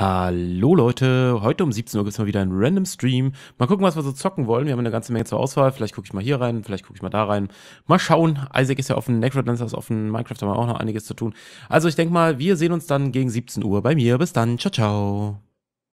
Hallo Leute, heute um 17 Uhr gibt es mal wieder einen Random Stream. Mal gucken, was wir so zocken wollen. Wir haben eine ganze Menge zur Auswahl. Vielleicht gucke ich mal hier rein, vielleicht gucke ich mal da rein. Mal schauen. Isaac ist ja offen, Necrodancer ist offen, Minecraft haben wir auch noch einiges zu tun. Also ich denke mal, wir sehen uns dann gegen 17 Uhr bei mir. Bis dann, ciao, ciao.